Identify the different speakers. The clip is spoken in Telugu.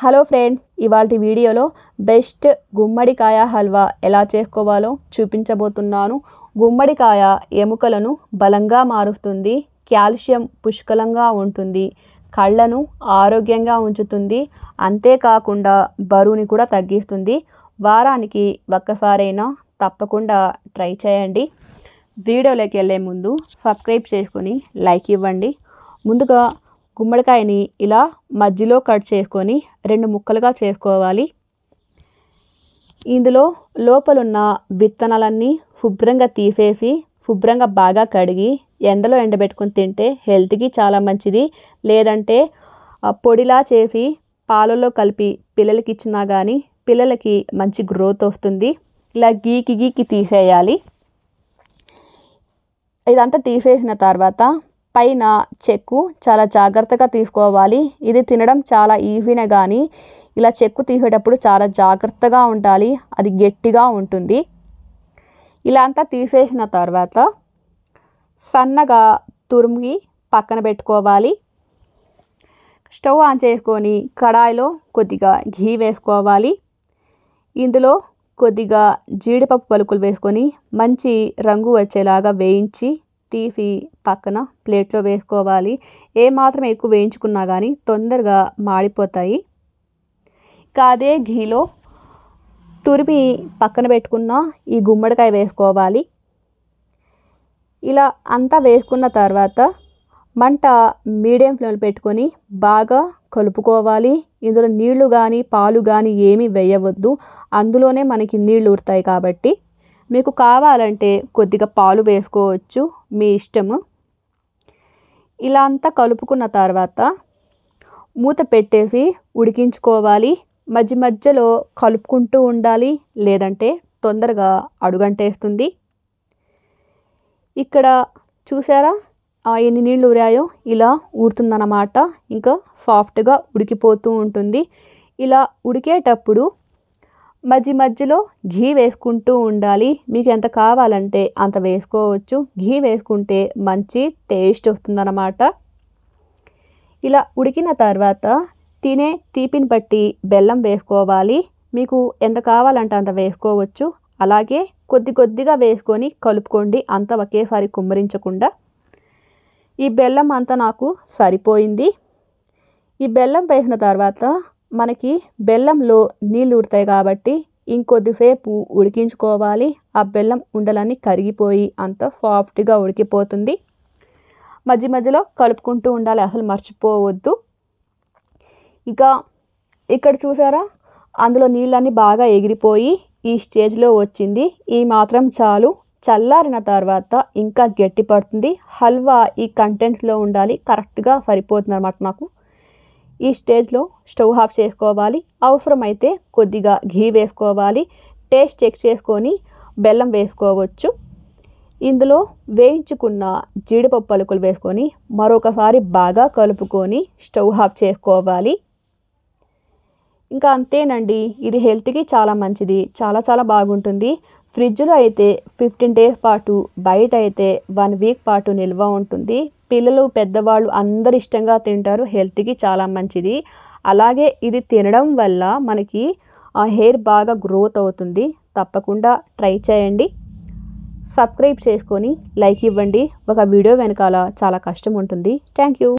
Speaker 1: హలో ఫ్రెండ్ ఇవాళ వీడియోలో బెస్ట్ గుమ్మడికాయ హల్వా ఎలా చేసుకోవాలో చూపించబోతున్నాను గుమ్మడికాయ ఎముకలను బలంగా మారుస్తుంది కాల్షియం పుష్కలంగా ఉంటుంది కళ్ళను ఆరోగ్యంగా ఉంచుతుంది అంతేకాకుండా బరువుని కూడా తగ్గిస్తుంది వారానికి ఒక్కసారైనా తప్పకుండా ట్రై చేయండి వీడియోలోకి వెళ్ళే ముందు సబ్స్క్రైబ్ చేసుకొని లైక్ ఇవ్వండి ముందుగా గుమ్మడికాయని ఇలా మధ్యలో కట్ చేసుకొని రెండు ముక్కలుగా చేసుకోవాలి ఇందులో లోపలున్న విత్తనాలన్నీ శుభ్రంగా తీసేసి శుభ్రంగా బాగా కడిగి ఎండలో ఎండబెట్టుకుని తింటే హెల్త్కి చాలా మంచిది లేదంటే పొడిలా చేసి పాలలో కలిపి పిల్లలకి ఇచ్చినా కానీ పిల్లలకి మంచి గ్రోత్ వస్తుంది ఇలా గీకి గీకి తీసేయాలి ఇదంతా తీసేసిన తర్వాత పైన చెక్కు చాలా జాగ్రత్తగా తీసుకోవాలి ఇది తినడం చాలా ఈజీనే కానీ ఇలా చెక్కు తీసేటప్పుడు చాలా జాగ్రత్తగా ఉండాలి అది గట్టిగా ఉంటుంది ఇలా అంతా తీసేసిన తర్వాత సన్నగా తురిమి పక్కన పెట్టుకోవాలి స్టవ్ ఆన్ చేసుకొని కడాయిలో కొద్దిగా ఘీ వేసుకోవాలి ఇందులో కొద్దిగా జీడిపప్పు పలుకులు వేసుకొని మంచి రంగు వచ్చేలాగా వేయించి తీసి పక్కన ప్లేట్లో వేసుకోవాలి ఏ మాత్రం ఎక్కువ వేయించుకున్నా కానీ తొందరగా మాడిపోతాయి కాదే అదే ఘీలో తురిమి పక్కన పెట్టుకున్న ఈ గుమ్మడికాయ వేసుకోవాలి ఇలా అంతా వేసుకున్న తర్వాత మంట మీడియం ఫ్లేమ్లో పెట్టుకొని బాగా కలుపుకోవాలి ఇందులో నీళ్లు కానీ పాలు కానీ ఏమీ వేయవద్దు అందులోనే మనకి నీళ్లు ఉడతాయి కాబట్టి మీకు కావాలంటే కొద్దిగా పాలు వేసుకోవచ్చు మీ ఇష్టము ఇలా అంతా కలుపుకున్న తర్వాత మూత పెట్టేసి ఉడికించుకోవాలి మధ్య మధ్యలో కలుపుకుంటూ ఉండాలి లేదంటే తొందరగా అడుగంటేస్తుంది ఇక్కడ చూసారా ఎన్ని నీళ్ళు ఊరాయో ఇలా ఊరుతుందన్నమాట ఇంకా సాఫ్ట్గా ఉడికిపోతూ ఉంటుంది ఇలా ఉడికేటప్పుడు మధ్య మధ్యలో ఘీ వేసుకుంటూ ఉండాలి మీకు ఎంత కావాలంటే అంత వేసుకోవచ్చు ఘీ వేసుకుంటే మంచి టేస్ట్ వస్తుందన్నమాట ఇలా ఉడికిన తర్వాత తినే తీపిని బట్టి బెల్లం వేసుకోవాలి మీకు ఎంత కావాలంటే అంత వేసుకోవచ్చు అలాగే కొద్ది కొద్దిగా వేసుకొని కలుపుకోండి అంత ఒకేసారి కుమ్మరించకుండా ఈ బెల్లం అంతా నాకు సరిపోయింది ఈ బెల్లం వేసిన తర్వాత మనకి బెల్లంలో నీళ్ళు ఉడతాయి కాబట్టి ఇంకొద్దిసేపు ఉడికించుకోవాలి ఆ బెల్లం ఉండలన్నీ కరిగిపోయి అంత సాఫ్ట్గా ఉడికిపోతుంది మధ్య మధ్యలో కలుపుకుంటూ ఉండాలి అసలు మర్చిపోవద్దు ఇంకా ఇక్కడ చూసారా అందులో నీళ్ళన్నీ బాగా ఎగిరిపోయి ఈ స్టేజ్లో వచ్చింది ఈ మాత్రం చాలు చల్లారిన తర్వాత ఇంకా గట్టి పడుతుంది హల్వా ఈ కంటెంట్లో ఉండాలి కరెక్ట్గా సరిపోతుంది అనమాట నాకు ఈ స్టేజ్లో స్టవ్ ఆఫ్ చేసుకోవాలి అవసరమైతే కొద్దిగా ఘీ వేసుకోవాలి టేస్ట్ చెక్ చేసుకొని బెల్లం వేసుకోవచ్చు ఇందులో వేయించుకున్న జీడిపప్పు పలుకులు వేసుకొని మరొకసారి బాగా కలుపుకొని స్టవ్ ఆఫ్ చేసుకోవాలి ఇంకా అంతేనండి ఇది హెల్త్కి చాలా మంచిది చాలా చాలా బాగుంటుంది ఫ్రిడ్జ్లో అయితే ఫిఫ్టీన్ డేస్ పాటు బయట అయితే వన్ వీక్ పాటు నిల్వ ఉంటుంది పిల్లలు పెద్దవాళ్ళు అందరు ఇష్టంగా తింటారు హెల్త్కి చాలా మంచిది అలాగే ఇది తినడం వల్ల మనకి ఆ హెయిర్ బాగా గ్రోత్ అవుతుంది తప్పకుండా ట్రై చేయండి సబ్స్క్రైబ్ చేసుకొని లైక్ ఇవ్వండి ఒక వీడియో వెనకాల చాలా కష్టం ఉంటుంది థ్యాంక్ యూ